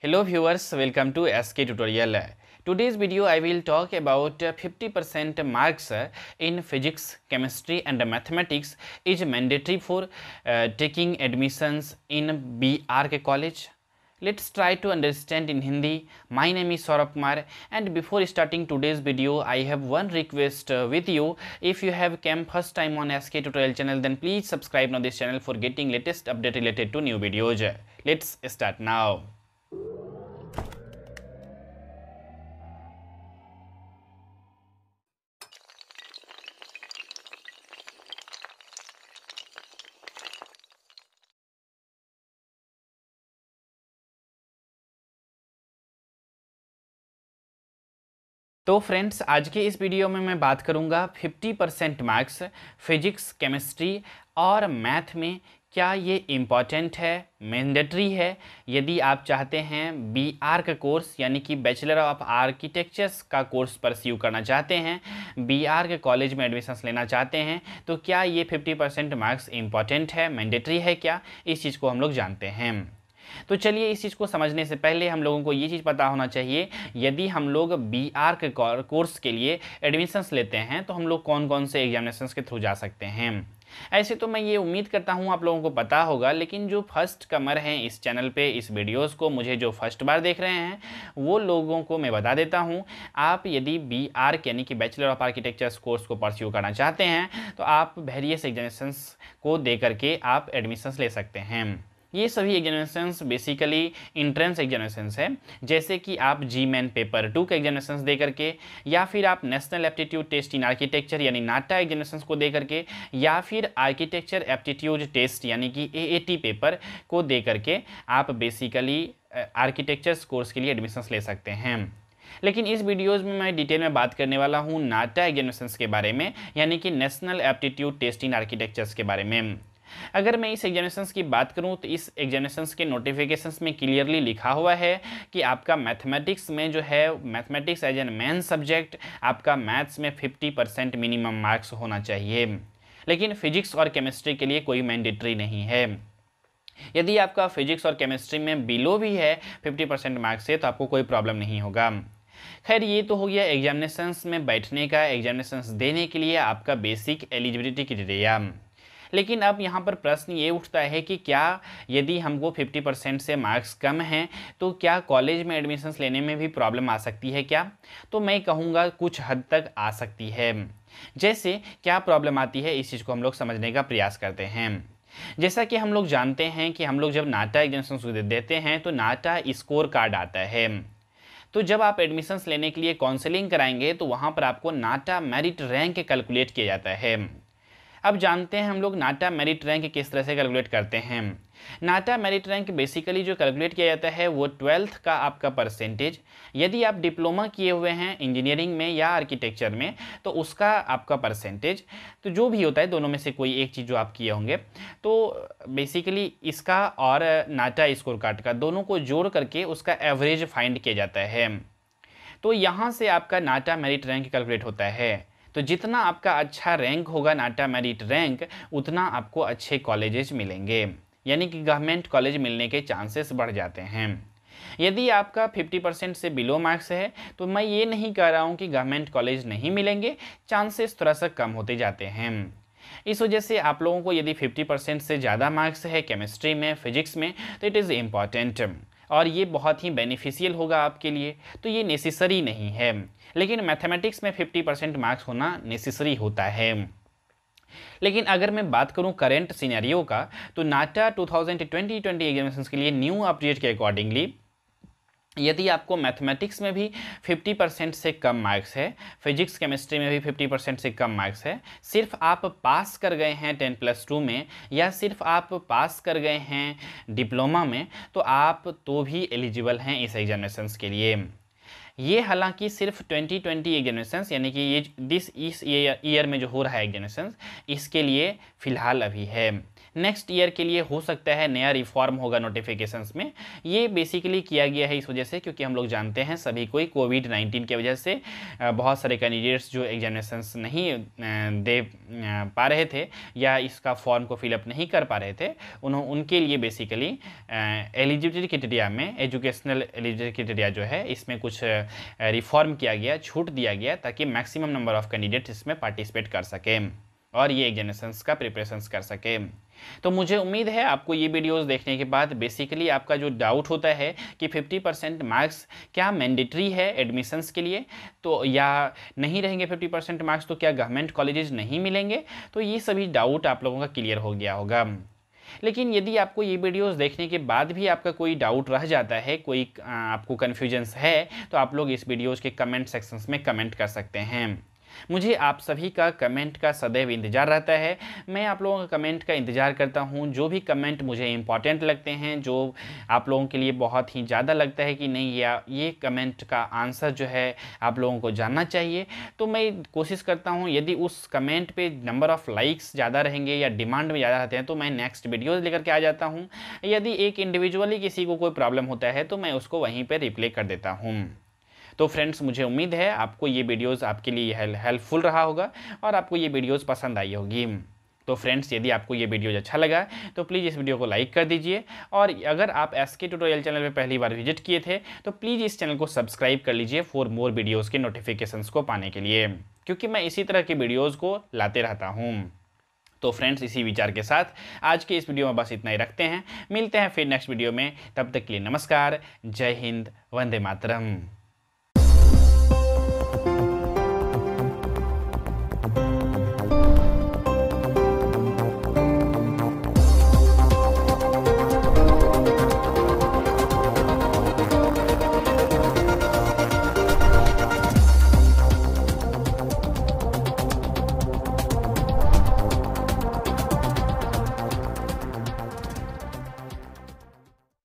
Hello viewers, welcome to SK tutorial. Today's video I will talk about 50% marks in physics, chemistry and mathematics is mandatory for uh, taking admissions in BRK college. Let's try to understand in Hindi. My name is Saurabh Kumar and before starting today's video, I have one request uh, with you. If you have come first time on SK tutorial channel, then please subscribe now this channel for getting latest update related to new videos. Let's start now. तो friends आज के इस video में मैं बात करूंगा 50 percent marks physics chemistry और math में क्या ये इम्पॉर्टेंट है मैंडेटरी है यदि आप चाहते हैं बी आर का कोर्स यानी कि बैचलर ऑफ आर्किटेक्चर्स का कोर्स परस्यू करना चाहते हैं बी आर के कॉलेज में एडमिशन्स लेना चाहते हैं तो क्या ये 50 परसेंट मार्क्स इम्पॉर्टेंट है मैंडेटरी है क्या इस चीज़ को हम लोग जानते हैं तो चलिए इस चीज़ को समझने से पहले हम लोगों को ये चीज़ पता होना चाहिए यदि हम लोग बी आर के कोर्स के लिए एडमिशन्स लेते हैं तो हम लोग कौन कौन से एग्जामिनेशंस के थ्रू जा सकते हैं ऐसे तो मैं ये उम्मीद करता हूँ आप लोगों को पता होगा लेकिन जो फर्स्ट कमर हैं इस चैनल पे इस वीडियोस को मुझे जो फर्स्ट बार देख रहे हैं वो लोगों को मैं बता देता हूँ आप यदि बी आर यानी कि बैचलर ऑफ आर्किटेक्चर कोर्स को परस्यू करना चाहते हैं तो आप वेरियस एग्जामेशंस को दे करके आप एडमिशन्स ले सकते हैं ये सभी एग्जामिनेशंस बेसिकली इंट्रेंस एग्जामिनेशंस है जैसे कि आप जी मैन पेपर टू का एग्जामिनेशंस दे करके या फिर आप national aptitude test in architecture यानी नाटा एग्जामिनेशंस को दे करके या फिर आर्किटेक्चर एप्टीट्यूड टेस्ट यानी कि ए पेपर को दे करके आप बेसिकली आर्किटेक्चर्स कोर्स के लिए एडमिशंस ले सकते हैं लेकिन इस वीडियोज़ में मैं डिटेल में बात करने वाला हूँ नाटा एग्जामिनेशंस के बारे में यानी कि national aptitude test in architectures के बारे में अगर मैं इस एग्जामिनेशन की बात करूँ तो इस एग्जामिनेशन के नोटिफिकेशन में क्लियरली लिखा हुआ है कि आपका मैथमेटिक्स में जो है mathematics as an main subject आपका मैथ्स में फिफ्टी परसेंट मिनिमम मार्क्स होना चाहिए लेकिन फिजिक्स और केमिस्ट्री के लिए कोई मैंडेटरी नहीं है यदि आपका फिजिक्स और केमिस्ट्री में बिलो भी है फिफ्टी परसेंट मार्क्स से तो आपको कोई प्रॉब्लम नहीं होगा खैर ये तो हो गया एग्जामिनेशंस में बैठने का एग्जामिनेशंस देने के लिए आपका बेसिक एलिजिबिलिटी क्रिटेरिया लेकिन अब यहाँ पर प्रश्न ये उठता है कि क्या यदि हमको 50 परसेंट से मार्क्स कम हैं तो क्या कॉलेज में एडमिशन्स लेने में भी प्रॉब्लम आ सकती है क्या तो मैं कहूँगा कुछ हद तक आ सकती है जैसे क्या प्रॉब्लम आती है इस चीज़ को हम लोग समझने का प्रयास करते हैं जैसा कि हम लोग जानते हैं कि हम लोग जब नाटा एग्जाम देते हैं तो नाटा स्कोर कार्ड आता है तो जब आप एडमिशन्स लेने के लिए काउंसलिंग कराएंगे तो वहाँ पर आपको नाटा मेरिट रैंक कैलकुलेट किया जाता है अब जानते हैं हम लोग नाटा मेरिट रैंक किस तरह से कैलकुलेट करते हैं नाटा मेरिट रैंक बेसिकली जो कैलकुलेट किया जाता है वो ट्वेल्थ का आपका परसेंटेज यदि आप डिप्लोमा किए हुए हैं इंजीनियरिंग में या आर्किटेक्चर में तो उसका आपका परसेंटेज तो जो भी होता है दोनों में से कोई एक चीज़ जो आप किए होंगे तो बेसिकली इसका और नाटा स्कोर कार्ड का दोनों को जोड़ करके उसका एवरेज फाइंड किया जाता है तो यहाँ से आपका नाटा मेरिट रैंक कैलकुलेट होता है तो जितना आपका अच्छा रैंक होगा नाटा मेरिट रैंक उतना आपको अच्छे कॉलेजेस मिलेंगे यानी कि गवर्नमेंट कॉलेज मिलने के चांसेस बढ़ जाते हैं यदि आपका 50 परसेंट से बिलो मार्क्स है तो मैं ये नहीं कह रहा हूँ कि गवर्नमेंट कॉलेज नहीं मिलेंगे चांसेस थोड़ा सा कम होते जाते हैं इस वजह से आप लोगों को यदि 50 परसेंट से ज़्यादा मार्क्स है केमिस्ट्री में फिजिक्स में तो इट इज़ इम्पॉर्टेंट और ये बहुत ही बेनिफिशियल होगा आपके लिए तो ये नेसेसरी नहीं है लेकिन मैथमेटिक्स में 50 परसेंट मार्क्स होना नेसेसरी होता है लेकिन अगर मैं बात करूं करंट सिनेरियो का तो नाटा 2020-20 एग्जामिनेशन के लिए न्यू अपडेट के अकॉर्डिंगली यदि आपको मैथमेटिक्स में भी 50 परसेंट से कम मार्क्स है फिजिक्स केमिस्ट्री में भी 50 परसेंट से कम मार्क्स है सिर्फ आप पास कर गए हैं टेन प्लस टू में या सिर्फ आप पास कर गए हैं डिप्लोमा में तो आप तो भी एलिजिबल हैं इस एग्जामिनेशन के लिए ये हालांकि सिर्फ 2020 ट्वेंटी एग्जामिनेशन यानी कि ये दिस इस ईयर में जो हो रहा है एग्जामिनेशन इसके लिए फ़िलहाल अभी है नेक्स्ट ईयर के लिए हो सकता है नया रिफॉर्म होगा नोटिफिकेशन में ये बेसिकली किया गया है इस वजह से क्योंकि हम लोग जानते हैं सभी कोई कोविड नाइन्टीन की वजह से बहुत सारे कैंडिडेट्स जो एग्जामिनेशन नहीं दे पा रहे थे या इसका फॉर्म को फिलअप नहीं कर पा रहे थे उन्होंने उनके लिए बेसिकली एलिजिबिलिटी क्रिटेरिया में एजुकेशनल एलिजिबिलिटी क्रिटेरिया जो है इसमें कुछ रिफॉर्म किया गया छूट दिया गया ताकि मैक्सिमम नंबर ऑफ कैंडिडेट इसमें पार्टिसिपेट कर सकें और ये एग्जामिनेशंस का प्रिपरेशंस कर सके तो मुझे उम्मीद है आपको ये वीडियोस देखने के बाद बेसिकली आपका जो डाउट होता है कि 50 परसेंट मार्क्स क्या मैंडेटरी है एडमिशन्स के लिए तो या नहीं रहेंगे 50 परसेंट मार्क्स तो क्या गवर्नमेंट कॉलेजेस नहीं मिलेंगे तो ये सभी डाउट आप लोगों का क्लियर हो गया होगा लेकिन यदि आपको ये वीडियोस देखने के बाद भी आपका कोई डाउट रह जाता है कोई आपको कन्फ्यूजन्स है तो आप लोग इस वीडियोज़ के कमेंट सेक्शंस में कमेंट कर सकते हैं मुझे आप सभी का कमेंट का सदैव इंतज़ार रहता है मैं आप लोगों का कमेंट का इंतज़ार करता हूँ जो भी कमेंट मुझे इंपॉर्टेंट लगते हैं जो आप लोगों के लिए बहुत ही ज़्यादा लगता है कि नहीं या ये कमेंट का आंसर जो है आप लोगों को जानना चाहिए तो मैं कोशिश करता हूँ यदि उस कमेंट पर नंबर ऑफ़ लाइक्स ज़्यादा रहेंगे या डिमांड में ज़्यादा रहते हैं तो मैं नेक्स्ट वीडियोज़ लेकर के आ जाता हूँ यदि एक इंडिविजुअली किसी को कोई प्रॉब्लम होता है तो मैं उसको वहीं पर रिप्ले कर देता हूँ तो फ्रेंड्स मुझे उम्मीद है आपको ये वीडियोज़ आपके लिए हेल्पफुल रहा होगा और आपको ये वीडियोज़ पसंद आई होगी तो फ्रेंड्स यदि आपको ये वीडियो अच्छा लगा तो प्लीज़ इस वीडियो को लाइक कर दीजिए और अगर आप एस के ट्यूटोरियल चैनल पर पहली बार विजिट किए थे तो प्लीज़ इस चैनल को सब्सक्राइब कर लीजिए फॉर मोर वीडियोज़ के नोटिफिकेशंस को पाने के लिए क्योंकि मैं इसी तरह के वीडियोज़ को लाते रहता हूँ तो फ्रेंड्स इसी विचार के साथ आज के इस वीडियो में बस इतना ही रखते हैं मिलते हैं फिर नेक्स्ट वीडियो में तब तक के लिए नमस्कार जय हिंद वंदे मातरम